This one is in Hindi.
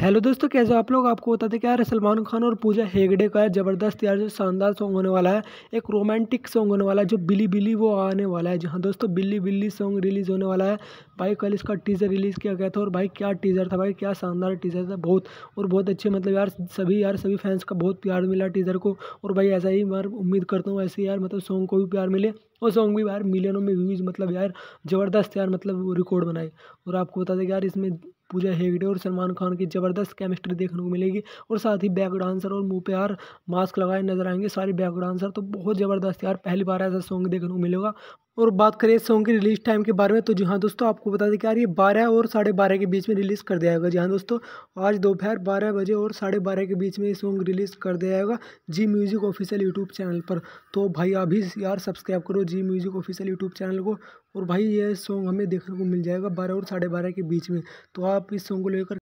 हेलो दोस्तों कैसे हो आप लोग आपको बता दें कि यार सलमान खान और पूजा हेगड़े का ज़बरदस्त यार जो शानदार सॉन्ग होने वाला है एक रोमांटिक सॉन्ग होने वाला है जो बिली बिली वो आने वाला है जहाँ दोस्तों बिल्ली बिल्ली सॉन्ग रिलीज़ होने वाला है भाई कल इसका टीज़र रिलीज़ किया गया था और भाई क्या टीज़र था भाई क्या शानदार टीज़र था बहुत और बहुत अच्छे मतलब यार सभी यार सभी फैंस का बहुत प्यार मिला टीज़र को और भाई ऐसा ही मैं उम्मीद करता हूँ ऐसे यार मतलब सॉन्ग को भी प्यार मिले वो सॉन्ग भी यार मिलियनों में व्यूज़ मतलब यार ज़बरदस्त यार मतलब रिकॉर्ड बनाए और आपको बता दें यार इसमें पूजा हेगड़े और सलमान खान की ज़बरदस्त केमिस्ट्री देखने को मिलेगी और साथ ही बैक डांसर और मुँह पे यार मास्क लगाए नजर आएंगे सारे बैक डांसर तो बहुत ज़बरदस्त यार पहली बार ऐसा सॉन्ग देखने को मिलेगा और बात करें इस सॉन्ग की रिलीज टाइम के बारे में तो जी हाँ दोस्तों आपको बता दें कि यार ये बारह और साढ़े बारह के बीच में रिलीज़ कर दिया जाएगा जी हाँ दोस्तों आज दोपहर बारह बजे और साढ़े बारह के बीच में ये सॉन्ग रिलीज़ कर दिया जाएगा Zee music official YouTube channel पर तो भाई अभी यार सब्सक्राइब करो Zee music official YouTube channel को और भाई यह सॉन्ग हमें देखने को मिल जाएगा बारह और साढ़े बारह के बीच में तो आप इस सॉन्ग को लेकर